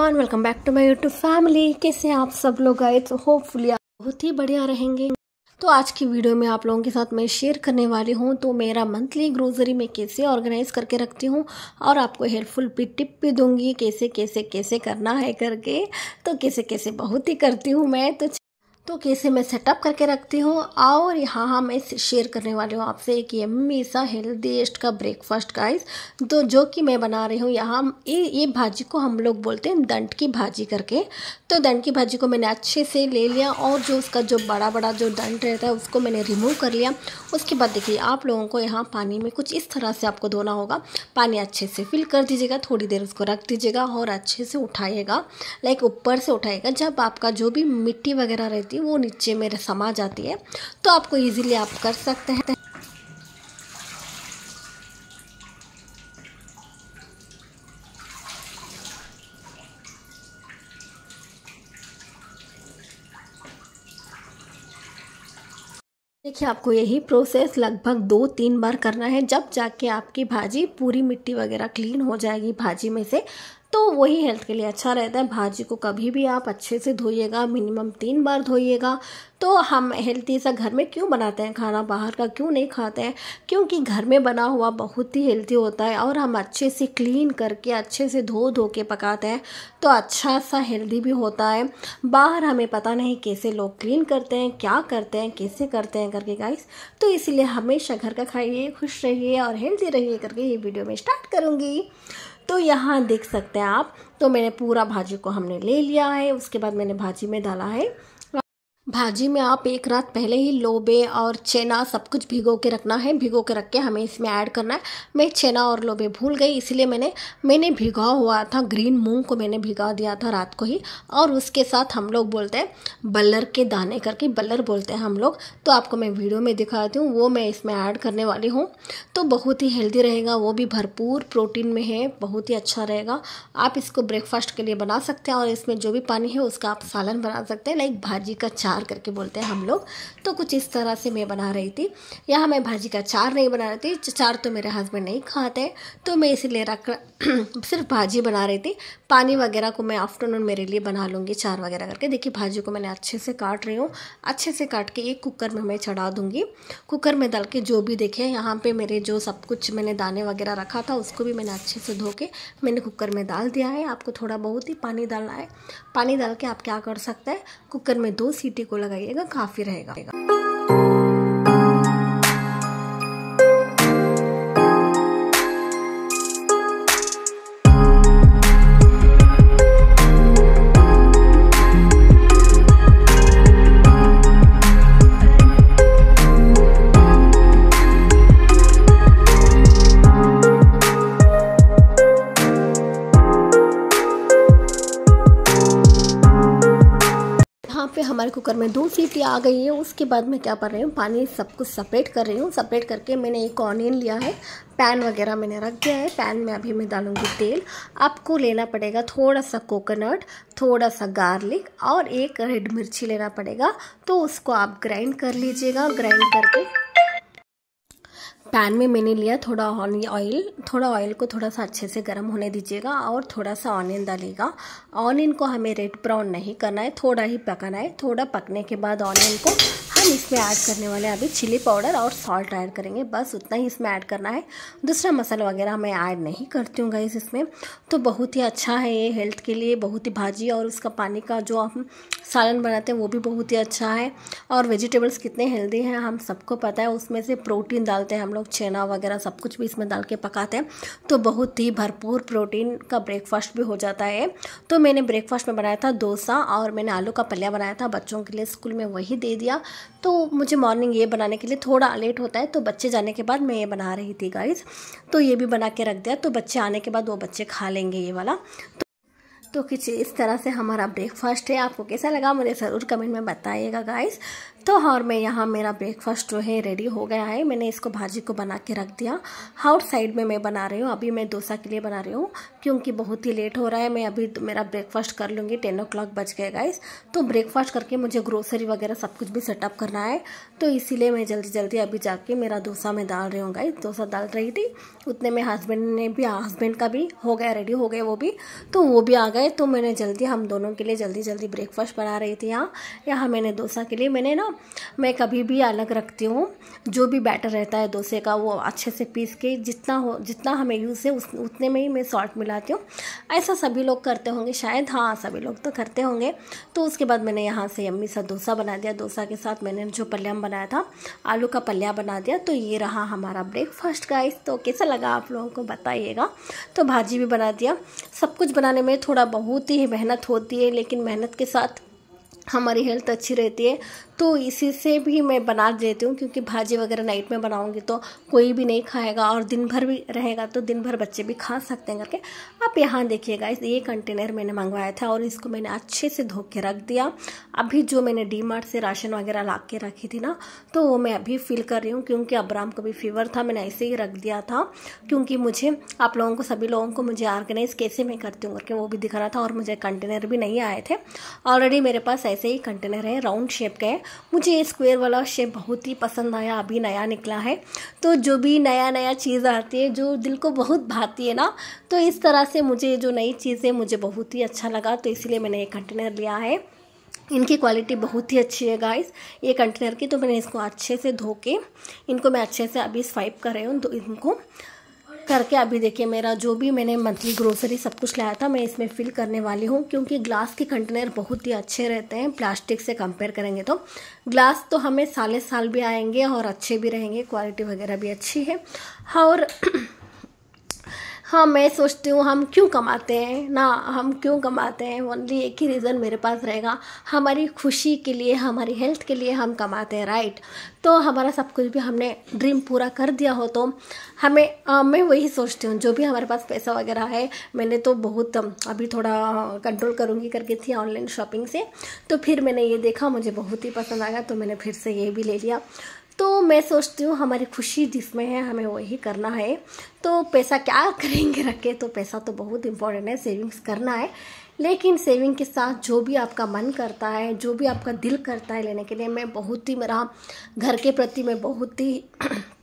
everyone welcome back to my YouTube family कैसे आप सब लोग आए तो होपफुली आप बहुत ही बढ़िया रहेंगे तो आज की वीडियो में आप लोगों के साथ मैं शेयर करने वाली हूँ तो मेरा मंथली ग्रोसरी मैं कैसे ऑर्गेनाइज़ करके रखती हूँ और आपको हेल्पफुल भी टिप भी दूंगी कैसे कैसे कैसे करना है करके तो कैसे कैसे बहुत ही करती हूँ मैं तो तो कैसे मैं सेटअप करके रखती हूँ और यहाँ हाँ मैं शेयर करने वाली हूँ आपसे एक यम्मी सा हेल्दीस्ट का ब्रेकफास्ट गाइस तो जो कि मैं बना रही हूँ यहाँ ये ये भाजी को हम लोग बोलते हैं दंड की भाजी करके तो दंड की भाजी को मैंने अच्छे से ले लिया और जो उसका जो बड़ा बड़ा जो दंड रहता है उसको मैंने रिमूव कर लिया उसके बाद देखिए आप लोगों को यहाँ पानी में कुछ इस तरह से आपको धोना होगा पानी अच्छे से फिल कर दीजिएगा थोड़ी देर उसको रख दीजिएगा और अच्छे से उठाइएगा लाइक ऊपर से उठाइएगा जब आपका जो भी मिट्टी वगैरह रहती होगी वो नीचे मेरे समा जाती है तो आपको इजीली आप कर सकते हैं देखिए आपको यही प्रोसेस लगभग दो तीन बार करना है जब जाके आपकी भाजी पूरी मिट्टी वगैरह क्लीन हो जाएगी भाजी में से तो वही हेल्थ के लिए अच्छा रहता है भाजी को कभी भी आप अच्छे से धोइएगा मिनिमम तीन बार धोइएगा तो हम हेल्थी सा घर में क्यों बनाते हैं खाना बाहर का क्यों नहीं खाते हैं क्योंकि घर में बना हुआ बहुत ही हेल्थी होता है और हम अच्छे से क्लीन करके अच्छे से धो धो के पकाते हैं तो अच्छा सा हेल्दी भी होता है बाहर हमें पता नहीं कैसे लोग क्लीन करते हैं क्या करते हैं कैसे करते हैं करके गाइस तो इसीलिए हमेशा घर का खाइए खुश रहिए और हेल्दी रहिए करके ये वीडियो में स्टार्ट करूँगी तो यहाँ देख सकते हैं आप तो मैंने पूरा भाजी को हमने ले लिया है उसके बाद मैंने भाजी में डाला है भाजी में आप एक रात पहले ही लोबे और चेना सब कुछ भिगो के रखना है भिगो के रख के हमें इसमें ऐड करना है मैं चेना और लोबे भूल गई इसलिए मैंने मैंने भिगा हुआ था ग्रीन मूंग को मैंने भिगा दिया था रात को ही और उसके साथ हम लोग बोलते हैं बल्लर के दाने करके बल्लर बोलते हैं हम लोग तो आपको मैं वीडियो में दिखाती हूँ वो मैं इसमें ऐड करने वाली हूँ तो बहुत ही हेल्दी रहेगा वो भी भरपूर प्रोटीन में है बहुत ही अच्छा रहेगा आप इसको ब्रेकफास्ट के लिए बना सकते हैं और इसमें जो भी पानी है उसका आप सालन बना सकते हैं लाइक भाजी का अचार करके बोलते हैं हम लोग तो कुछ इस तरह से मैं बना रही थी यहाँ मैं भाजी का चार नहीं बना रही थी अचार तो मेरे हस्बैंड नहीं खाते तो मैं इसीलिए रख सिर्फ भाजी बना रही थी पानी वगैरह को मैं आफ्टरनून मेरे लिए बना लूँगी चार वगैरह करके देखिए भाजी को मैंने अच्छे से काट रही हूँ अच्छे से काट के एक कुकर में मैं चढ़ा दूँगी कुकर में डाल के जो भी देखे यहाँ पे मेरे जो सब कुछ मैंने दाने वगैरह रखा था उसको भी मैंने अच्छे से धो के मैंने कुकर में डाल दिया है आपको थोड़ा बहुत ही पानी डालना है पानी डाल के आप क्या कर सकते हैं कुकर में दो सीटी को लगाइएगा काफ़ी रहेगा में दो सीटी आ गई है उसके बाद मैं क्या कर रही हूँ पानी सब कुछ सपेट कर रही हूँ सपेट करके मैंने एक ऑनियन लिया है पैन वगैरह मैंने रख दिया है पैन में अभी मैं डालूंगी तेल आपको लेना पड़ेगा थोड़ा सा कोकोनट थोड़ा सा गार्लिक और एक रेड मिर्ची लेना पड़ेगा तो उसको आप ग्राइंड कर लीजिएगा ग्राइंड करके पैन में मैंने लिया थोड़ा ऑयल थोड़ा ऑयल को थोड़ा सा अच्छे से गर्म होने दीजिएगा और थोड़ा सा ऑनियन डालिएगा ऑनियन को हमें रेड ब्राउन नहीं करना है थोड़ा ही पकाना है थोड़ा पकने के बाद ऑनियन को हम इसमें ऐड करने वाले अभी चिली पाउडर और सॉल्ट ऐड करेंगे बस उतना ही इसमें ऐड करना है दूसरा मसाला वगैरह मैं ऐड नहीं करती हूँ गाइस इसमें तो बहुत ही अच्छा है ये हेल्थ के लिए बहुत ही भाजी और उसका पानी का जो हम सालन बनाते हैं वो भी बहुत ही अच्छा है और वेजिटेबल्स कितने हेल्दी हैं हम सबको पता है उसमें से प्रोटीन डालते हैं हम लोग लोग छेना वगैरह सब कुछ भी इसमें डाल के पकाते हैं तो बहुत ही भरपूर प्रोटीन का ब्रेकफास्ट भी हो जाता है तो मैंने ब्रेकफास्ट में बनाया था डोसा और मैंने आलू का पलिया बनाया था बच्चों के लिए स्कूल में वही दे दिया तो मुझे मॉर्निंग ये बनाने के लिए थोड़ा लेट होता है तो बच्चे जाने के बाद मैं ये बना रही थी गाइज तो ये भी बना के रख दिया तो बच्चे आने के बाद वो बच्चे खा लेंगे ये वाला तो तो किसी इस तरह से हमारा ब्रेकफास्ट है आपको कैसा लगा मुझे ज़रूर कमेंट में बताइएगा गाइस तो हाँ, और मैं यहाँ मेरा ब्रेकफास्ट जो है रेडी हो गया है मैंने इसको भाजी को बना के रख दिया आउट साइड में मैं बना रही हूँ अभी मैं डोसा के लिए बना रही हूँ क्योंकि बहुत ही लेट हो रहा है मैं अभी तो मेरा ब्रेकफास्ट कर लूँगी टेन ओ क्लॉक बज गए गाइस तो ब्रेकफास्ट करके मुझे ग्रोसरी वगैरह सब कुछ भी सेटअप करना है तो इसीलिए मैं जल्दी जल्दी अभी जाके मेरा डोसा में डाल रही हूँ गाइस डोसा डाल रही थी उतने में हस्बैंड ने भी हस्बैंड का भी हो गया रेडी हो गए वो भी तो वो भी आ गए तो मैंने जल्दी हम दोनों के लिए जल्दी जल्दी ब्रेकफास्ट बना रही थी यहाँ यहाँ मैंने डोसा के लिए मैंने ना ना मैं कभी भी अलग रखती हूँ जो भी बैटर रहता है डोसे का वो अच्छे से पीस के जितना हो जितना हमें यूज़ है उस उतने में ही मैं सॉल्ट मिलाती हूँ ऐसा सभी लोग करते होंगे शायद हाँ सभी लोग तो करते होंगे तो उसके बाद मैंने यहाँ से अम्मी सा डोसा बना दिया डोसा के साथ मैंने जो पल्यम बनाया था आलू का पल्या बना दिया तो ये रहा हमारा ब्रेकफास्ट गाइस तो कैसा लगा आप लोगों को बताइएगा तो भाजी भी बना दिया सब कुछ बनाने में थोड़ा बहुत ही मेहनत होती है लेकिन मेहनत के साथ हमारी हेल्थ अच्छी रहती है तो इसी से भी मैं बना देती हूँ क्योंकि भाजी वगैरह नाइट में बनाऊँगी तो कोई भी नहीं खाएगा और दिन भर भी रहेगा तो दिन भर बच्चे भी खा सकते हैं करके आप यहाँ देखिएगा ये कंटेनर मैंने मंगवाया था और इसको मैंने अच्छे से धो के रख दिया अभी जो मैंने डी से राशन वगैरह ला के रखी थी ना तो वो मैं अभी फील कर रही हूँ क्योंकि अब्राम को भी फीवर था मैंने ऐसे ही रख दिया था क्योंकि मुझे आप लोगों को सभी लोगों को मुझे ऑर्गेनाइज़ कैसे मैं करती हूँ करके वो भी दिख रहा था और मुझे कंटेनर भी नहीं आए थे ऑलरेडी मेरे पास ऐसे वैसे ही कंटेनर है राउंड शेप का है मुझे ये स्क्वेयर वाला शेप बहुत ही पसंद आया अभी नया निकला है तो जो भी नया नया चीज़ आती है जो दिल को बहुत भाती है ना तो इस तरह से मुझे जो नई चीज़ें मुझे बहुत ही अच्छा लगा तो इसलिए मैंने ये कंटेनर लिया है इनकी क्वालिटी बहुत ही अच्छी है गाइस ये कंटेनर की तो मैंने इसको अच्छे से धो के इनको मैं अच्छे से अभी स्वाइप कर रही हूँ तो इनको करके अभी देखिए मेरा जो भी मैंने मंथली ग्रोसरी सब कुछ लाया था मैं इसमें फिल करने वाली हूँ क्योंकि ग्लास के कंटेनर बहुत ही अच्छे रहते हैं प्लास्टिक से कंपेयर करेंगे तो ग्लास तो हमें साले साल भी आएंगे और अच्छे भी रहेंगे क्वालिटी वगैरह भी अच्छी है और हाँ मैं सोचती हूँ हम क्यों कमाते हैं ना हम क्यों कमाते हैं ओनली एक ही रीज़न मेरे पास रहेगा हमारी खुशी के लिए हमारी हेल्थ के लिए हम कमाते हैं राइट तो हमारा सब कुछ भी हमने ड्रीम पूरा कर दिया हो तो हमें आ, मैं वही सोचती हूँ जो भी हमारे पास पैसा वगैरह है मैंने तो बहुत अभी थोड़ा कंट्रोल करूँगी करके थी ऑनलाइन शॉपिंग से तो फिर मैंने ये देखा मुझे बहुत ही पसंद आया तो मैंने फिर से ये भी ले लिया तो मैं सोचती हूँ हमारी खुशी जिसमें है हमें वही करना है तो पैसा क्या करेंगे रखे तो पैसा तो बहुत इम्पोर्टेंट है सेविंग्स करना है लेकिन सेविंग के साथ जो भी आपका मन करता है जो भी आपका दिल करता है लेने के लिए मैं बहुत ही मेरा घर के प्रति मैं बहुत ही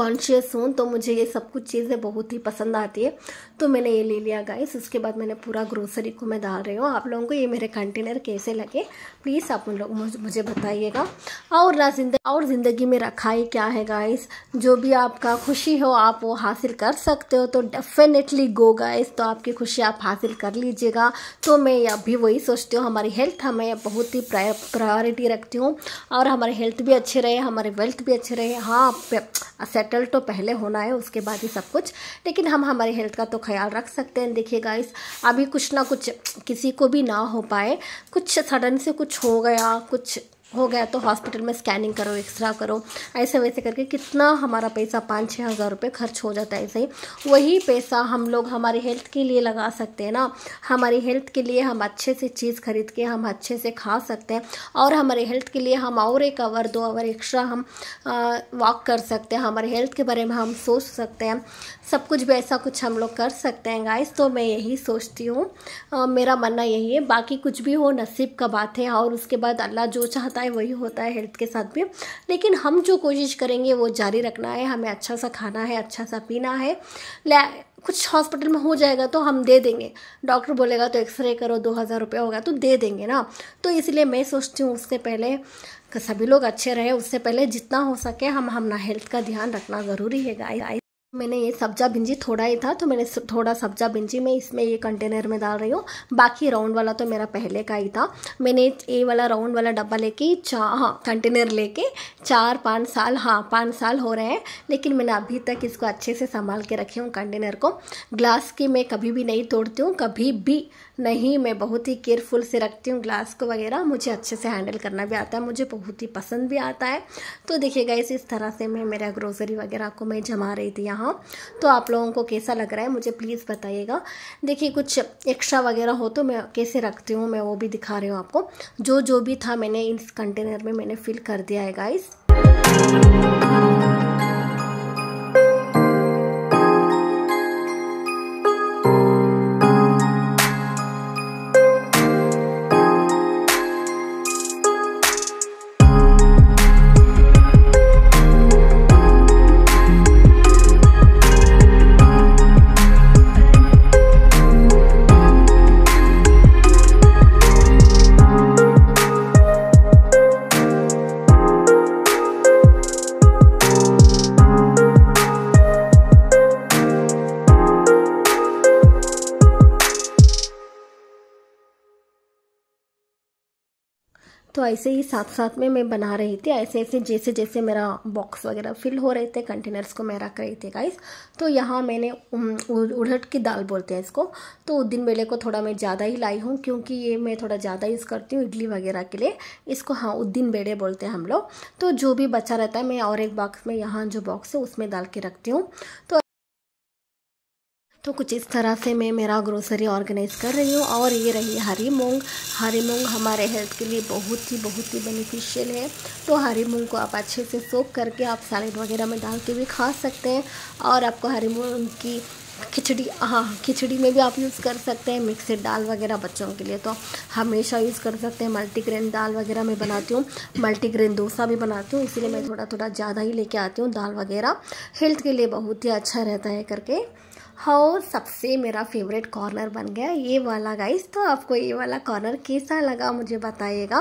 कॉन्शियस हूँ तो मुझे ये सब कुछ चीज़ें बहुत ही पसंद आती है तो मैंने ये ले लिया गाइस उसके बाद मैंने पूरा ग्रोसरी को मैं डाल रही हूँ आप लोगों को ये मेरे कंटेनर कैसे लगे प्लीज़ आप उन लोग मुझे बताइएगा और ना जिंदगी और ज़िंदगी में रखा ही क्या है गाइस जो भी आपका खुशी हो आप वो हासिल कर सकते हो तो डेफिनेटली गो गाइस तो आपकी खुशी आप हासिल कर लीजिएगा तो मैं अभी वही सोचती हूँ हमारी हेल्थ हमें बहुत ही प्रायोरिटी रखती हूँ और हमारी हेल्थ भी अच्छी रहे हमारे वेल्थ भी अच्छे रहे हाँ सेट सेटल तो पहले होना है उसके बाद ही सब कुछ लेकिन हम हमारे हेल्थ का तो ख्याल रख सकते हैं देखिए गाइस अभी कुछ ना कुछ किसी को भी ना हो पाए कुछ सडन से कुछ हो गया कुछ हो गया तो हॉस्पिटल में स्कैनिंग करो एक्सरा करो ऐसे वैसे करके कितना हमारा पैसा पाँच छः हज़ार रुपये खर्च हो जाता है ऐसे ही वही पैसा हम लोग हमारी हेल्थ के लिए लगा सकते हैं ना हमारी हेल्थ के लिए हम अच्छे से चीज़ खरीद के हम अच्छे से खा सकते हैं और हमारे हेल्थ के लिए हम और एक आवर दो आवर एक्स्ट्रा हम वॉक कर सकते हैं हमारे हेल्थ के बारे में हम सोच सकते हैं सब कुछ भी ऐसा कुछ हम लोग कर सकते हैं गाइस तो मैं यही सोचती हूँ मेरा मानना यही है बाकी कुछ भी हो नसीब का बात है और उसके बाद अल्लाह जो चाहता होता है वही होता है हेल्थ के साथ भी लेकिन हम जो कोशिश करेंगे वो जारी रखना है हमें अच्छा सा खाना है अच्छा सा पीना है कुछ हॉस्पिटल में हो जाएगा तो हम दे देंगे डॉक्टर बोलेगा तो एक्सरे करो दो हज़ार रुपया होगा तो दे देंगे ना तो इसलिए मैं सोचती हूँ उससे पहले सभी लोग अच्छे रहे उससे पहले जितना हो सके हम हमारा हेल्थ का ध्यान रखना ज़रूरी है गाय मैंने ये सब्जा भिंजी थोड़ा ही था तो मैंने थोड़ा सब्जा भिंजी मैं इसमें ये कंटेनर में डाल रही हूँ बाकी राउंड वाला तो मेरा पहले का ही था मैंने ये वाला राउंड वाला डब्बा लेके चार हाँ कंटेनर लेके चार पाँच साल हाँ पाँच साल हो रहे हैं लेकिन मैंने अभी तक इसको अच्छे से संभाल के रखे हूँ कंटेनर को ग्लास की मैं कभी भी नहीं तोड़ती हूँ कभी भी नहीं मैं बहुत ही केयरफुल से रखती हूँ ग्लास को वगैरह मुझे अच्छे से हैंडल करना भी आता है मुझे बहुत ही पसंद भी आता है तो देखिएगा इस इस तरह से मैं मेरा ग्रोसरी वगैरह को मैं जमा रही थी यहाँ तो आप लोगों को कैसा लग रहा है मुझे प्लीज़ बताइएगा देखिए कुछ एक्स्ट्रा वगैरह हो तो मैं कैसे रखती हूँ मैं वो भी दिखा रही हूँ आपको जो जो भी था मैंने इस कंटेनर में मैंने फिल कर दिया है गाइस तो ऐसे ही साथ साथ में मैं बना रही थी ऐसे ऐसे जैसे जैसे मेरा बॉक्स वगैरह फिल हो रहे थे कंटेनर्स को मैं रख रही थी गाइस तो यहाँ मैंने उड़हट की दाल बोलते हैं इसको तो उस दिन बेले को थोड़ा मैं ज़्यादा ही लाई हूँ क्योंकि ये मैं थोड़ा ज़्यादा यूज़ करती हूँ इडली वगैरह के लिए इसको हाँ उद्दीन बेड़े बोलते हैं हम लोग तो जो भी बचा रहता है मैं और एक बॉक्स में यहाँ जो बॉक्स है उसमें डाल के रखती हूँ तो तो कुछ इस तरह से मैं मेरा ग्रोसरी ऑर्गेनाइज कर रही हूँ और ये रही हरी मूंग हरी मूंग हमारे हेल्थ के लिए बहुत ही बहुत ही बेनिफिशियल है तो हरी मूंग को आप अच्छे से सोख करके आप सैलड वगैरह में डाल के भी खा सकते हैं और आपको हरी मूंग की खिचड़ी हाँ खिचड़ी में भी आप यूज़ कर सकते हैं मिक्सड दाल वगैरह बच्चों के लिए तो हमेशा यूज़ कर सकते हैं मल्टीग्रेन दाल वगैरह मैं बनाती हूँ मल्टीग्रेन डोसा भी बनाती हूँ इसीलिए मैं थोड़ा थोड़ा ज़्यादा ही लेके आती हूँ दाल वगैरह हेल्थ के लिए बहुत ही अच्छा रहता है करके हाउ सबसे मेरा फेवरेट कॉर्नर बन गया ये वाला गाइस तो आपको ये वाला कॉर्नर कैसा लगा मुझे बताइएगा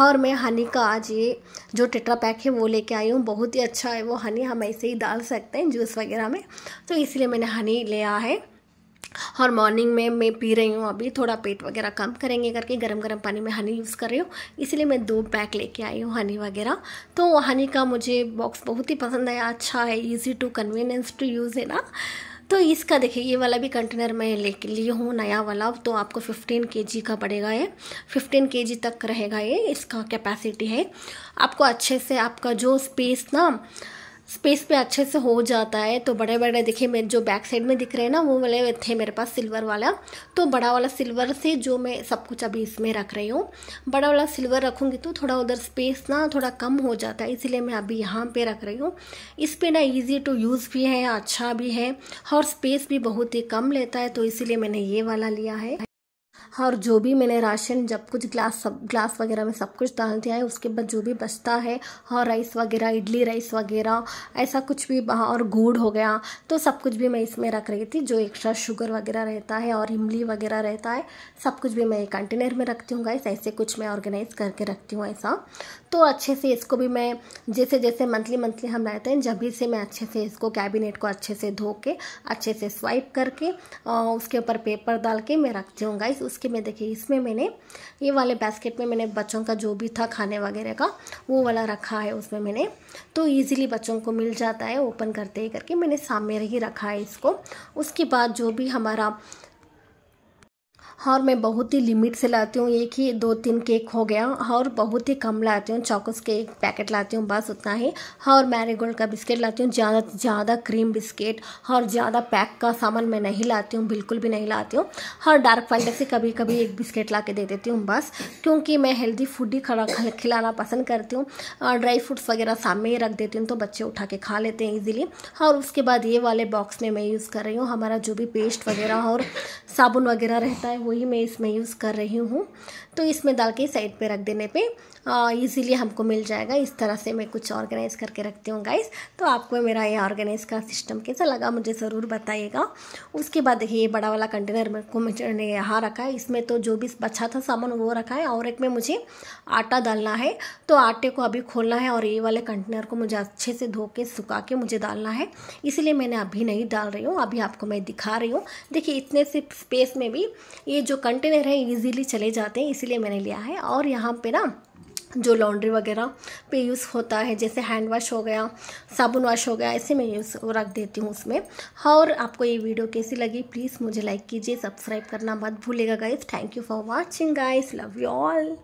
और मैं हनी का आज ये जो टिटरा पैक है वो लेके आई हूँ बहुत ही अच्छा है वो हनी हम ऐसे ही डाल सकते हैं जूस वगैरह में तो इसलिए मैंने हनी लिया है और मॉर्निंग में मैं पी रही हूँ अभी थोड़ा पेट वगैरह कम करेंगे करके गरम गरम पानी में हनी यूज़ कर रही हूँ इसलिए मैं दो पैक लेके आई हूँ हनी वगैरह तो हनी का मुझे बॉक्स बहुत ही पसंद आया अच्छा है easy to convenience to use है ना तो इसका देखिए ये वाला भी कंटेनर मैं ले ली हूँ नया वाला तो आपको 15 के का पड़ेगा ये 15 के तक रहेगा ये इसका कैपेसिटी है आपको अच्छे से आपका जो स्पेस ना स्पेस पे अच्छे से हो जाता है तो बड़े बड़े देखिए मेरे जो बैक साइड में दिख रहे हैं ना वो वाले थे मेरे पास सिल्वर वाला तो बड़ा वाला सिल्वर से जो मैं सब कुछ अभी इसमें रख रही हूँ बड़ा वाला सिल्वर रखूँगी तो थोड़ा उधर स्पेस ना थोड़ा कम हो जाता है इसीलिए मैं अभी यहाँ पे रख रही हूँ इस पर ना ईजी टू यूज़ भी है अच्छा भी है और स्पेस भी बहुत ही कम लेता है तो इसीलिए मैंने ये वाला लिया है और जो भी मैंने राशन जब कुछ ग्लास सब ग्लास वगैरह में सब कुछ डाल दिया है उसके बाद जो भी बचता है और राइस वगैरह इडली राइस वगैरह ऐसा कुछ भी हाँ, और गुड़ हो गया तो सब कुछ भी मैं इसमें रख रही थी जो एक्स्ट्रा शुगर वगैरह रहता है और इमली वगैरह रहता है सब कुछ भी मैं कंटेनर में रखती हूँ गाइस ऐसे कुछ मैं ऑर्गेनाइज़ करके रखती हूँ ऐसा तो अच्छे से इसको भी मैं जैसे जैसे मंथली मंथली हम रहते हैं जब से मैं अच्छे से इसको कैबिनेट को अच्छे से धो के अच्छे से स्वाइप करके उसके ऊपर पेपर डाल के मैं रखती हूँ गाइस उसके में देखिए इसमें मैंने ये वाले बास्केट में मैंने बच्चों का जो भी था खाने वगैरह का वो वाला रखा है उसमें मैंने तो ईजिली बच्चों को मिल जाता है ओपन करते ही करके मैंने सामने ही रखा है इसको उसके बाद जो भी हमारा हाँ, और मैं बहुत ही लिमिट से लाती हूँ एक ही दो तीन केक हो गया हाँ, और बहुत ही कम लाती हूँ चौकस के एक पैकेट लाती हूँ बस उतना ही हाँ, और मैरीगोल्ड का बिस्किट लाती हूँ ज़्यादा ज़्यादा क्रीम बिस्किट और ज़्यादा पैक का सामान मैं नहीं लाती हूँ बिल्कुल भी नहीं लाती हूँ और डार्क से कभी कभी एक बिस्किट ला के दे देती हूँ बस क्योंकि मैं हेल्दी फूड ही खड़ा खिलाना पसंद करती हूँ और ड्राई फ्रूट्स वगैरह सामने ही रख देती हूँ तो बच्चे उठा के खा लेते हैं ईजिली और उसके बाद ये वाले बॉक्स में मैं यूज़ कर रही हूँ हमारा जो भी पेस्ट वगैरह और साबुन वगैरह रहता है वो वही मैं इसमें यूज़ कर रही हूँ तो इसमें डाल के साइड पे रख देने पे इजीली हमको मिल जाएगा इस तरह से मैं कुछ ऑर्गेनाइज़ करके रखती हूँ गाइस तो आपको मेरा ये ऑर्गेनाइज़ का सिस्टम कैसा लगा मुझे ज़रूर बताइएगा उसके बाद देखिए ये बड़ा वाला कंटेनर मेरे को मैंने यहाँ रखा है इसमें तो जो भी बचा था सामान वो रखा है और एक में मुझे आटा डालना है तो आटे को अभी खोलना है और ये वाले कंटेनर को मुझे अच्छे से धो के सुखा के मुझे डालना है इसीलिए मैंने अभी नहीं डाल रही हूँ अभी आपको मैं दिखा रही हूँ देखिए इतने से स्पेस में भी ये जो कंटेनर है इजीली चले जाते हैं इसीलिए मैंने लिया है और यहाँ पे ना जो लॉन्ड्री वगैरह पे यूज़ होता है जैसे हैंड वॉश हो गया साबुन वॉश हो गया ऐसे मैं यूज़ रख देती हूँ उसमें और आपको ये वीडियो कैसी लगी प्लीज़ मुझे लाइक कीजिए सब्सक्राइब करना मत भूलेगा guys thank you for watching guys love you all